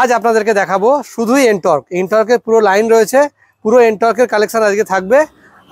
আজ আপনাদেরকে দেখাবো শুধুই এনটর্ক এনটর্কের পুরো লাইন রয়েছে পুরো এনটর্কের কালেকশান আজকে থাকবে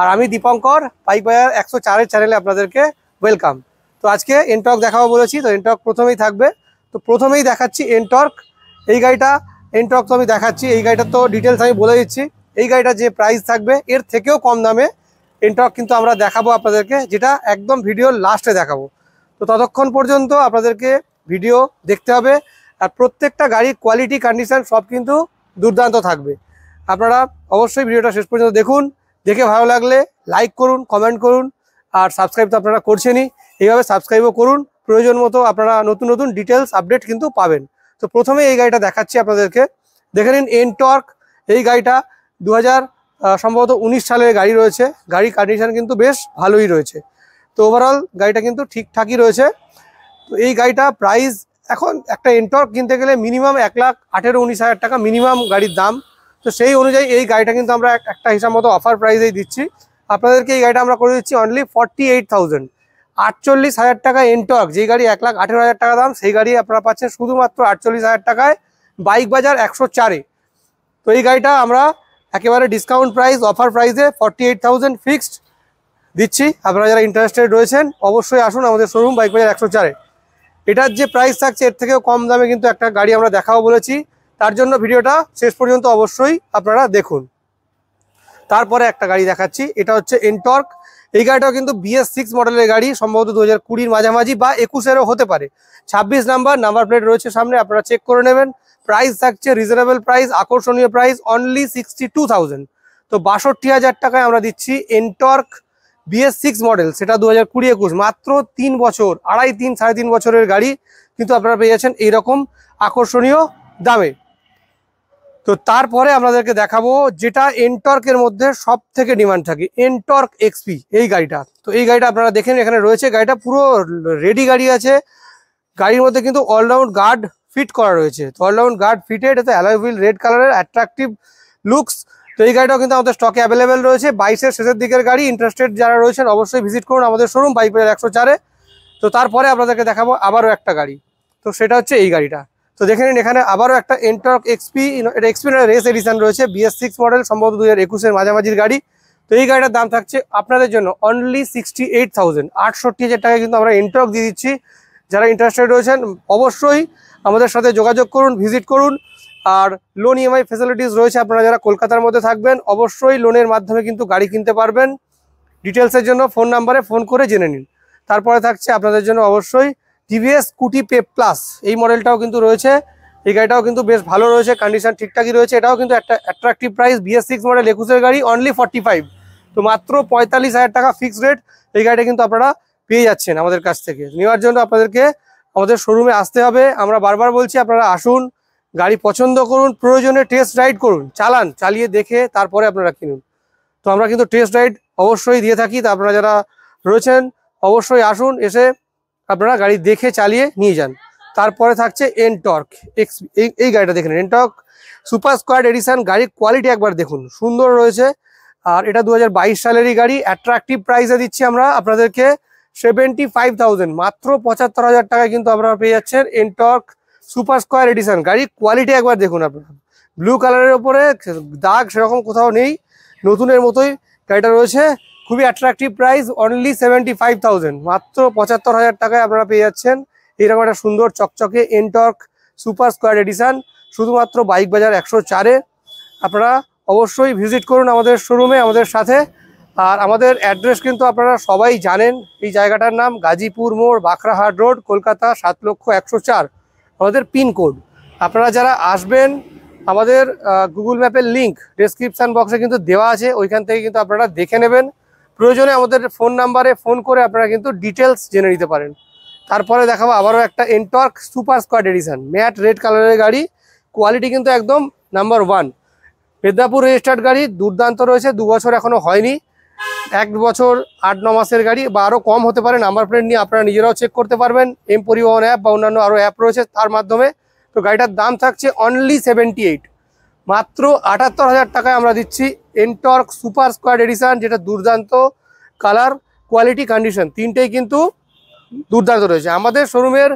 আর আমি দীপঙ্কর পাইপায়ার একশো চারের চ্যানেলে আপনাদেরকে ওয়েলকাম তো আজকে এনটর্ক দেখাবো বলেছি তো এনটর্ক প্রথমেই থাকবে তো প্রথমেই দেখাচ্ছি এনটর্ক এই গাড়িটা এনটর্ক তো আমি দেখাচ্ছি এই গাড়িটার তো ডিটেলস আমি বলে দিচ্ছি এই গাড়িটা যে প্রাইস থাকবে এর থেকেও কম দামে এনটর্ক কিন্তু আমরা দেখাবো আপনাদেরকে যেটা একদম ভিডিও লাস্টে দেখাবো তো ততক্ষণ পর্যন্ত আপনাদেরকে ভিডিও দেখতে হবে আর প্রত্যেকটা গাড়ির কোয়ালিটি কন্ডিশান সব কিন্তু দুর্দান্ত থাকবে আপনারা অবশ্যই ভিডিওটা শেষ পর্যন্ত দেখুন দেখে ভালো লাগলে লাইক করুন কমেন্ট করুন আর সাবস্ক্রাইব তো আপনারা করছেনই এইভাবে সাবস্ক্রাইবও করুন প্রয়োজন মতো আপনারা নতুন নতুন ডিটেলস আপডেট কিন্তু পাবেন তো প্রথমে এই গাড়িটা দেখাচ্ছি আপনাদেরকে দেখে নিন এনটর্ক এই গাড়িটা দু সম্ভবত উনিশ সালের গাড়ি রয়েছে গাড়ির কন্ডিশান কিন্তু বেশ ভালোই রয়েছে তো ওভারঅল গাড়িটা কিন্তু ঠিকঠাকই রয়েছে তো এই গাড়িটা প্রাইস এখন একটা এন্টর কিনতে গেলে মিনিমাম এক লাখ আঠেরো উনিশ হাজার টাকা মিনিমাম গাড়ির দাম তো সেই অনুযায়ী এই গাড়িটা কিন্তু আমরা একটা হিসাব মতো অফার প্রাইসেই দিচ্ছি আপনাদেরকে এই গাড়িটা আমরা করে দিচ্ছি অনলি ফর্টি এইট থাউজেন্ড আটচল্লিশ হাজার টাকা এনটক যে গাড়ি এক লাখ আঠেরো হাজার টাকা দাম সেই গাড়ি আপনারা পাচ্ছেন শুধুমাত্র আটচল্লিশ হাজার টাকায় বাইক বাজার একশো চারে তো এই গাড়িটা আমরা একেবারে ডিসকাউন্ট প্রাইস অফার প্রাইসে ফর্টি এইট থাউজেন্ড ফিক্সড দিচ্ছি আপনারা যারা ইন্টারেস্টেড রয়েছেন অবশ্যই আসুন আমাদের শোরুম বাইক বাজার একশো চারে এটার যে প্রাইস থাকছে এর থেকেও কম দামে কিন্তু একটা গাড়ি আমরা দেখাও বলেছি তার জন্য ভিডিওটা শেষ পর্যন্ত অবশ্যই আপনারা দেখুন তারপরে একটা গাড়ি দেখাচ্ছি এটা হচ্ছে এনটর্ক এই গাড়িটাও কিন্তু বিএস সিক্স মডেলের গাড়ি সম্ভবত দু হাজার কুড়ির মাঝামাঝি বা একুশেরও হতে পারে ছাব্বিশ নাম্বার নাম্বার প্লেট রয়েছে সামনে আপনারা চেক করে নেবেন প্রাইস থাকছে রিজনেবল প্রাইস আকর্ষণীয় প্রাইস অনলি সিক্সটি টু তো বাষট্টি হাজার টাকায় আমরা দিচ্ছি এনটর্ক বিএস সিক্স মডেল সেটা দু হাজার কুড়ি একুশ মাত্র তিন বছর আড়াই তিন সাড়ে তিন বছরের গাড়ি কিন্তু আপনারা পেয়ে যাচ্ছেন এইরকম আকর্ষণীয় দামে তো তারপরে আপনাদেরকে দেখাবো যেটা এনটর্কের মধ্যে সব থেকে ডিমান্ড থাকে এনটর্ক এক্সপি এই গাড়িটা তো এই গাড়িটা আপনারা দেখেন এখানে রয়েছে গাড়িটা পুরো রেডি গাড়ি আছে গাড়ির মধ্যে কিন্তু অলরাউন্ড গার্ড ফিট করা রয়েছে তো অলরাউন্ড গার্ড ফিটেড এটা অ্যালোভিল রেড কালারের অ্যাট্রাকটিভ লুকস তো এই গাড়িটাও কিন্তু আমাদের স্টকে অ্যাভেলেবেল রয়েছে বাইশের শেষের দিকের গাড়ি ইন্টারেস্টেড যারা রয়েছেন অবশ্যই ভিজিট করুন আমাদের শোরুম বাইক একশো চারে তো তারপরে আপনাদেরকে দেখাবো আবারও একটা গাড়ি তো সেটা হচ্ছে এই গাড়িটা তো দেখে নিন এখানে আবারও একটা এন্টর্ক এক্সপি এটা এক্সপি রেস এডিশন রয়েছে বিএস সিক্স মডেল সম্ভবত দু হাজার একুশের মাঝামাঝির গাড়ি তো এই গাড়িটার দাম থাকছে আপনাদের জন্য অনলি সিক্সটি এইট থাউজেন্ড আটষট্টি হাজার টাকায় কিন্তু আমরা এন্টর্ক দিয়ে দিচ্ছি যারা ইন্টারেস্টেড রয়েছেন অবশ্যই আমাদের সাথে যোগাযোগ করুন ভিজিট করুন আর লোন ইএমআই ফেসিলিটিস রয়েছে আপনারা যারা কলকাতার মধ্যে থাকবেন অবশ্যই লোনের মাধ্যমে কিন্তু গাড়ি কিনতে পারবেন ডিটেলসের জন্য ফোন নাম্বারে ফোন করে জেনে নিন তারপরে থাকছে আপনাদের জন্য অবশ্যই টিভিএস স্কুটি পে প্লাস এই মডেলটাও কিন্তু রয়েছে এই গাড়িটাও কিন্তু বেশ ভালো রয়েছে কন্ডিশন ঠিকঠাকই রয়েছে এটাও কিন্তু একটা attractive price BS six model একুশের গাড়ি অনলি ফর্টি ফাইভ তো মাত্র পঁয়তাল্লিশ হাজার টাকা ফিক্সড রেট এই গাড়িটা কিন্তু আপনারা পেয়ে যাচ্ছেন আমাদের কাছ থেকে নেওয়ার জন্য আপনাদেরকে আমাদের শোরুমে আসতে হবে আমরা বারবার বলছি আপনারা আসুন গাড়ি পছন্দ করুন প্রয়োজনে টেস্ট রাইড করুন চালান চালিয়ে দেখে তারপরে আপনারা কিনুন তো আমরা কিন্তু টেস্ট রাইড অবশ্যই দিয়ে থাকি তা আপনারা যারা রয়েছেন অবশ্যই আসুন এসে আপনারা গাড়ি দেখে চালিয়ে নিয়ে যান তারপরে থাকছে এনটর্ক এক্স এই গাড়িটা দেখেন এনটর্ক সুপার স্কোয়াড এডিশন গাড়ির কোয়ালিটি একবার দেখুন সুন্দর রয়েছে আর এটা দু হাজার সালেরই গাড়ি অ্যাট্রাকটিভ প্রাইসে দিচ্ছি আমরা আপনাদেরকে সেভেন্টি ফাইভ থাউজেন্ড মাত্র পঁচাত্তর হাজার টাকায় কিন্তু আপনারা পেয়ে যাচ্ছেন এনটর্ক সুপার স্কোয়ার এডিশন গাড়ি কোয়ালিটি একবার দেখুন আপনারা ব্লু কালারের ওপরে দাগ সেরকম কোথাও নেই নতুনের মতোই গাড়িটা রয়েছে খুবই attractive price only seventy five মাত্র পঁচাত্তর হাজার টাকায় আপনারা পেয়ে যাচ্ছেন এরকম একটা সুন্দর চকচকে এনটর্ক সুপার স্কোয়ার এডিশান শুধুমাত্র বাইক বাজার একশো চারে আপনারা অবশ্যই ভিজিট করুন আমাদের শোরুমে আমাদের সাথে আর আমাদের অ্যাড্রেস কিন্তু আপনারা সবাই জানেন এই জায়গাটার নাম গাজীপুর মোড় বাঁকড়াহাট রোড কলকাতা সাত লক্ষ একশো চার আমাদের পিন কোড আপনারা যারা আসবেন আমাদের গুগল ম্যাপের লিঙ্ক ডিসক্রিপশান বক্সে কিন্তু দেওয়া আছে ওইখান থেকে কিন্তু আপনারা দেখে নেবেন প্রয়োজনে আমাদের ফোন নাম্বারে ফোন করে আপনারা কিন্তু ডিটেলস জেনে নিতে পারেন তারপরে দেখাবো আবারও একটা Ntorq super squad edition matte red কালারের গাড়ি কোয়ালিটি কিন্তু একদম নাম্বার ওয়ান মেদিনীপুর রেজিস্টার্ড গাড়ি দুর্দান্ত রয়েছে দু বছর এখনও হয়নি এক বছর আট ন মাসের গাড়ি বা আরও কম হতে পারে নাম্বার প্লেট নিয়ে আপনারা নিজেরাও চেক করতে পারবেন এম পরিবহন অ্যাপ বা অন্যান্য আরও অ্যাপ রয়েছে তার মাধ্যমে তো গাড়িটার দাম থাকছে অনলি সেভেন্টি এইট মাত্র আটাত্তর হাজার টাকায় আমরা দিচ্ছি এনটর্ক সুপার স্কোয়ার এডিশান যেটা দুর্দান্ত কালার কোয়ালিটি কন্ডিশন তিনটেই কিন্তু দুর্দান্ত রয়েছে আমাদের শোরুমের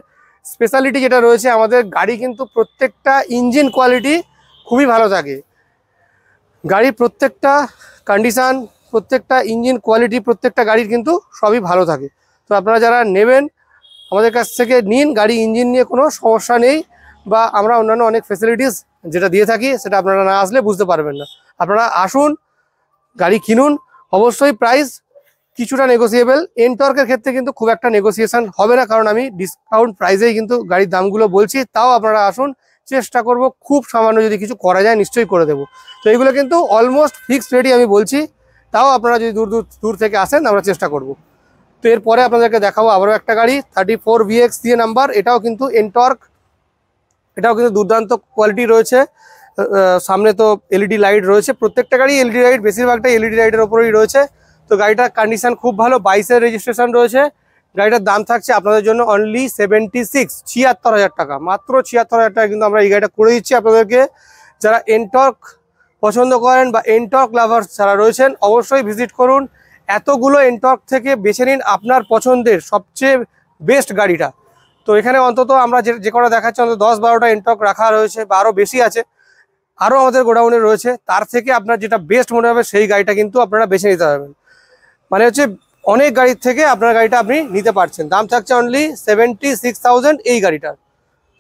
স্পেশালিটি যেটা রয়েছে আমাদের গাড়ি কিন্তু প্রত্যেকটা ইঞ্জিন কোয়ালিটি খুবই ভালো থাকে গাড়ির প্রত্যেকটা কন্ডিশান প্রত্যেকটা ইঞ্জিন কোয়ালিটি প্রত্যেকটা গাড়ির কিন্তু সবই ভালো থাকে তো আপনারা যারা নেবেন আমাদের কাছ থেকে নিন গাড়ি ইঞ্জিন নিয়ে কোনো সমস্যা নেই বা আমরা অন্যান্য অনেক ফেসিলিটিস যেটা দিয়ে থাকি সেটা আপনারা না আসলে বুঝতে পারবেন না আপনারা আসুন গাড়ি কিনুন অবশ্যই প্রাইস কিছুটা নেগোসিয়েবল এনটওয়ার্কের ক্ষেত্রে কিন্তু খুব একটা নেগোসিয়েশন হবে না কারণ আমি ডিসকাউন্ট প্রাইসেই কিন্তু গাড়ির দামগুলো বলছি তাও আপনারা আসুন চেষ্টা করব খুব সামান্য যদি কিছু করা যায় নিশ্চয়ই করে দেব তো এইগুলো কিন্তু অলমোস্ট ফিক্সড রেডি আমি বলছি তাও আপনারা যদি দূর দূর দূর থেকে আসেন আমরা চেষ্টা করব তো এরপরে আপনাদেরকে দেখাবো আবারও একটা গাড়ি থার্টি ফোর ভিএক্স দিয়ে নাম্বার এটাও কিন্তু এনটর্ক এটাও কিন্তু দুর্দান্ত কোয়ালিটি রয়েছে সামনে তো এলইডি লাইট e রয়েছে প্রত্যেকটা গাড়ি এলইডি লাইট e বেশিরভাগটাই e এলইডি লাইটের ওপরেই রয়েছে তো গাড়িটার কন্ডিশন খুব ভালো বাইশের রেজিস্ট্রেশন রয়েছে গাড়িটার দাম থাকছে আপনাদের জন্য অনলি সেভেন্টি সিক্স ছিয়াত্তর হাজার টাকা মাত্র ছিয়াত্তর হাজার টাকা কিন্তু আমরা এই গাড়িটা করে দিচ্ছি আপনাদেরকে যারা এনটর্ক পছন্দ করেন বা এনটক লাভার যারা রয়েছেন অবশ্যই ভিজিট করুন এতগুলো এনটক থেকে বেছে নিন আপনার পছন্দের সবচেয়ে বেস্ট গাড়িটা তো এখানে অন্তত আমরা যে যে কটা দেখাচ্ছি অন্তত দশ বারোটা এনটক রাখা রয়েছে বা আরও বেশি আছে আরও আমাদের গোডাউনে রয়েছে তার থেকে আপনার যেটা বেস্ট মনে হবে সেই গাড়িটা কিন্তু আপনারা বেছে নিতে পারবেন মানে হচ্ছে অনেক গাড়ির থেকে আপনার গাড়িটা আপনি নিতে পারছেন দাম থাকছে অনলি সেভেন্টি সিক্স থাউজেন্ড এই গাড়িটার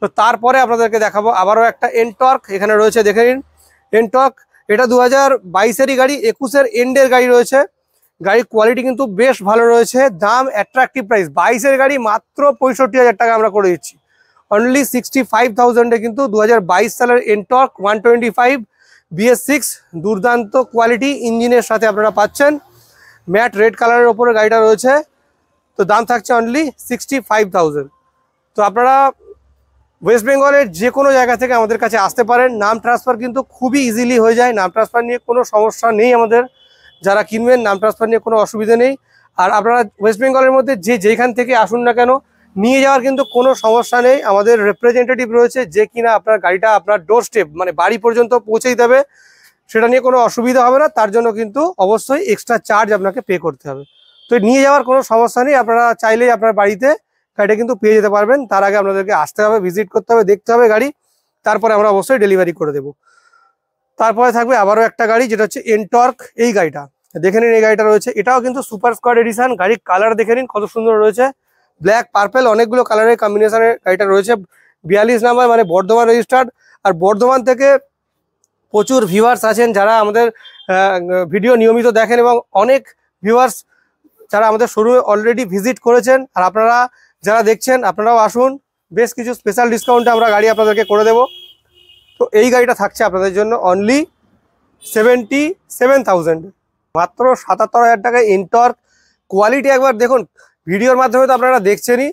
তো তারপরে আপনাদেরকে দেখাবো আবারও একটা এনটর্ক এখানে রয়েছে দেখে নিন এনটর্ক এটা দু হাজার বাইশেরই গাড়ি একুশের এন্ডের গাড়ি রয়েছে গাড়ির কোয়ালিটি কিন্তু বেশ ভালো রয়েছে দাম অ্যাট্রাকটিভ প্রাইস বাইশের গাড়ি মাত্র পঁয়ষট্টি হাজার টাকা আমরা করে দিচ্ছি অনলি সিক্সটি ফাইভ থাউজেন্ডে কিন্তু দু সালের Ntorq one twenty five BS six দুর্দান্ত কোয়ালিটি ইঞ্জিনের সাথে আপনারা পাচ্ছেন ম্যাট রেড কালারের ওপরে গাড়িটা রয়েছে তো দাম থাকছে অনলি সিক্সটি ফাইভ থাউজেন্ড তো আপনারা ওয়েস্ট বেঙ্গলের যে কোনো জায়গা থেকে আমাদের কাছে আসতে পারেন নাম ট্রান্সফার কিন্তু খুবই ইজিলি হয়ে যায় নাম ট্রান্সফার নিয়ে কোনো সমস্যা নেই আমাদের যারা কিনবেন নাম ট্রান্সফার নিয়ে কোনো অসুবিধা নেই আর আপনারা ওয়েস্ট বেঙ্গলের মধ্যে যে যেখান থেকে আসুন না কেন নিয়ে যাওয়ার কিন্তু কোনো সমস্যা নেই আমাদের রিপ্রেজেন্টেটিভ রয়েছে যে কিনা আপনার গাড়িটা আপনার ডোর স্টেপ মানে বাড়ি পর্যন্ত পৌঁছেই দেবে সেটা নিয়ে কোনো অসুবিধা হবে না তার জন্য কিন্তু অবশ্যই এক্সট্রা চার্জ আপনাকে পে করতে হবে তো নিয়ে যাওয়ার কোনো সমস্যা নেই আপনারা চাইলেই আপনার বাড়িতে গাড়িটা কিন্তু পেয়ে যেতে পারবেন তার আগে আপনাদেরকে আসতে হবে ভিজিট করতে হবে দেখতে হবে গাড়ি তারপরে আমরা অবশ্যই ডেলিভারি করে দেব তারপরে থাকবে আবারও একটা গাড়ি যেটা হচ্ছে এনটর্ক এই গাড়িটা দেখে নিন এই গাড়িটা রয়েছে এটাও কিন্তু সুপার স্কোয়াড এডিশন গাড়ির কালার দেখে নিন কত সুন্দর রয়েছে ব্ল্যাক পার্পেল অনেকগুলো কালারের কম্বিনেশনের গাড়িটা রয়েছে বিয়াল্লিশ নাম্বার মানে বর্ধমান রেজিস্টার্ড আর বর্ধমান থেকে প্রচুর ভিউয়ার্স আছেন যারা আমাদের ভিডিও নিয়মিত দেখেন এবং অনেক ভিউয়ার্স যারা আমাদের শোরুমে অলরেডি ভিজিট করেছেন আর আপনারা যারা দেখছেন আপনারাও আসুন বেশ কিছু স্পেশাল ডিসকাউন্টে আমরা গাড়ি আপনাদেরকে করে দেব তো এই গাড়িটা থাকছে আপনাদের জন্য অনলি সেভেন্টি সেভেন মাত্র সাতাত্তর হাজার টাকায় ইনটর্ক কোয়ালিটি একবার দেখুন ভিডিওর মাধ্যমে তো আপনারা দেখছেনই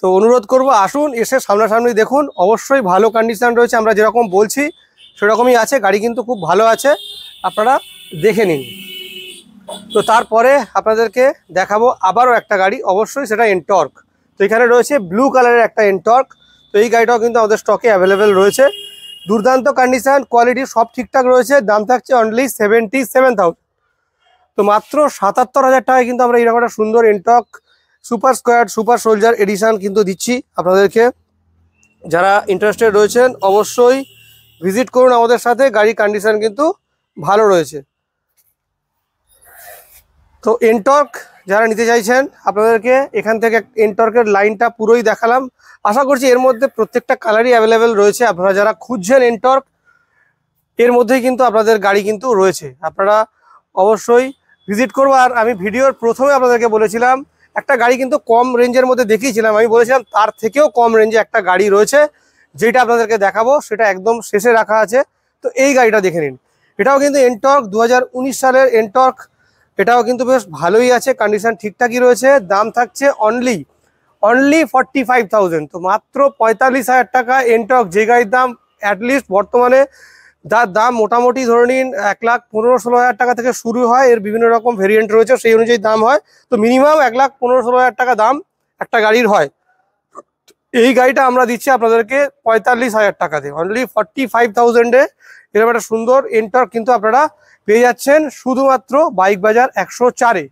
তো অনুরোধ করব আসুন এসে সামনাসামনি দেখুন অবশ্যই ভালো কন্ডিশন রয়েছে আমরা যেরকম বলছি সেরকমই আছে গাড়ি কিন্তু খুব ভালো আছে আপনারা দেখে নিন তো তারপরে আপনাদেরকে দেখাবো আবারও একটা গাড়ি অবশ্যই সেটা এনটর্ক এখানে রয়েছে ব্লু কালারের একটা এনটর্ক তো এই গাড়িটাও কিন্তু আমাদের স্টকে অ্যাভেলেবেল রয়েছে দুর্দান্ত কন্ডিশান কোয়ালিটি সব ঠিকঠাক রয়েছে দাম থাকছে অনলি সেভেন্টি সেভেন তো মাত্র সাতাত্তর হাজার টাকায় কিন্তু আমরা এরকম একটা সুন্দর Ntorq super square super soldier edition কিন্তু দিচ্ছি আপনাদেরকে যারা ইন্টারেস্টেড রয়েছেন অবশ্যই ভিজিট করুন আমাদের সাথে গাড়ির কন্ডিশান কিন্তু ভালো রয়েছে তো এনটক যারা নিতে চাইছেন আপনাদেরকে এখান থেকে এনটর্কের লাইনটা পুরোই দেখালাম আশা করছি এর মধ্যে প্রত্যেকটা কালারই অ্যাভেলেবেল রয়েছে আপনারা যারা খুঁজছেন এনটর্ক এর মধ্যেই কিন্তু আপনাদের গাড়ি কিন্তু রয়েছে আপনারা অবশ্যই ভিজিট করবো আর আমি ভিডিওর প্রথমে আপনাদেরকে বলেছিলাম একটা গাড়ি কিন্তু কম রেঞ্জের মধ্যে দেখিয়েছিলাম আমি বলেছিলাম তার থেকেও কম রেঞ্জে একটা গাড়ি রয়েছে যেটা আপনাদেরকে দেখাবো সেটা একদম শেষে রাখা আছে তো এই গাড়িটা দেখে নিন এটাও কিন্তু এনটর্ক দু সালের এনটর্ক এটাও কিন্তু বেশ ভালোই আছে কন্ডিশন ঠিকঠাকই রয়েছে দাম থাকছে অনলি অনলি ফর্টি ফাইভ তো মাত্র পঁয়তাল্লিশ হাজার টাকা এনটক যে গাড়ির দাম অ্যাটলিস্ট বর্তমানে যার দাম মোটামুটি ধরে নিন এক লাখ পনেরো ষোলো হাজার টাকা থেকে শুরু হয় এর বিভিন্ন রকম ভেরিয়েন্ট রয়েছে সেই অনুযায়ী দাম হয় তো মিনিমাম এক লাখ পনেরো ষোলো হাজার টাকা দাম একটা গাড়ির হয় এই গাড়িটা আমরা দিচ্ছি আপনাদেরকে পঁয়তাল্লিশ হাজার টাকাতে অনলি ফর্টি ফাইভ থাউজেন্ডে এরকম একটা সুন্দর এন্টর কিন্তু আপনারা পেয়ে যাচ্ছেন শুধুমাত্র বাইক বাজার একশো চারে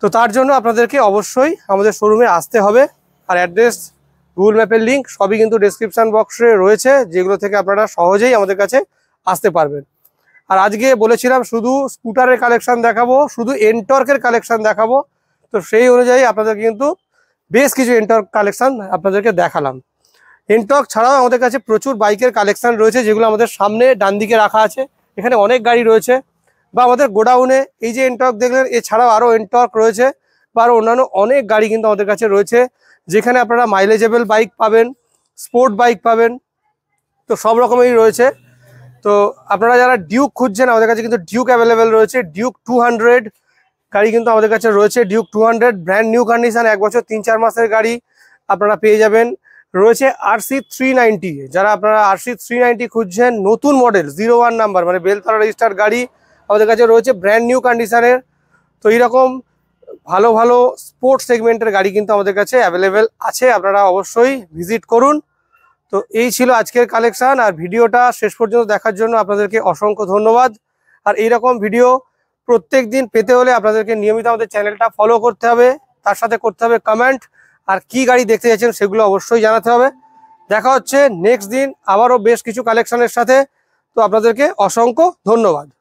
তো তার জন্য আপনাদেরকে অবশ্যই আমাদের শোরুমে আসতে হবে আর অ্যাড্রেস গুগল ম্যাপের লিঙ্ক সবই কিন্তু ডিসক্রিপশান বক্সে রয়েছে যেগুলো থেকে আপনারা সহজেই আমাদের কাছে আসতে পারবেন আর আজকে বলেছিলাম শুধু স্কুটারের কালেকশান দেখাবো শুধু এনটর্কের কালেকশান দেখাবো তো সেই অনুযায়ী আপনাদের কিন্তু বেশ কিছু এনটর্ক কালেকশান আপনাদেরকে দেখালাম এনটর্ক ছাড়াও আমাদের কাছে প্রচুর বাইকের কালেকশান রয়েছে যেগুলো আমাদের সামনে ডান দিকে রাখা আছে এখানে অনেক গাড়ি রয়েছে বা আমাদের গোডাউনে এই যে এনটর্ক দেখলেন এছাড়াও আরও এনটর্ক রয়েছে বা আরও অন্যান্য অনেক গাড়ি কিন্তু আমাদের কাছে রয়েছে যেখানে আপনারা মাইলেজেবল বাইক পাবেন স্পোর্ট বাইক পাবেন তো সব রকমেরই রয়েছে তো আপনারা যারা ডিউক খুঁজছেন আমাদের কাছে কিন্তু ডিউক অ্যাভেলেবেল রয়েছে ডিউক টু গাড়ি কিন্তু আমাদের কাছে রয়েছে Duke two brand new condition এক বছর তিন চার মাসের গাড়ি আপনারা পেয়ে যাবেন রয়েছে আরসি থ্রি নাইনটি যারা আপনারা আরসি থ্রি নাইনটি খুঁজছেন নতুন মডেল জিরো ওয়ান নাম্বার মানে বেলতলা রেজিস্টার গাড়ি আমাদের কাছে রয়েছে ব্র্যান্ড নিউ কন্ডিশনের তো এইরকম ভালো ভালো স্পোর্টস সেগমেন্টের গাড়ি কিন্তু আমাদের কাছে অ্যাভেলেবেল আছে আপনারা অবশ্যই ভিজিট করুন তো এই ছিল আজকের কালেকশান আর ভিডিওটা শেষ পর্যন্ত দেখার জন্য আপনাদেরকে অসংখ্য ধন্যবাদ আর এইরকম ভিডিও প্রত্যেক দিন পেতে হলে আপনাদেরকে নিয়মিত আমাদের চ্যানেলটা ফলো করতে হবে তার সাথে করতে হবে কমেন্ট আর কি গাড়ি দেখতে চাইছেন সেগুলো অবশ্যই জানাতে হবে দেখা হচ্ছে নেক্সট দিন আবারও বেশ কিছু কালেকশনের সাথে তো আপনাদেরকে অসংখ্য ধন্যবাদ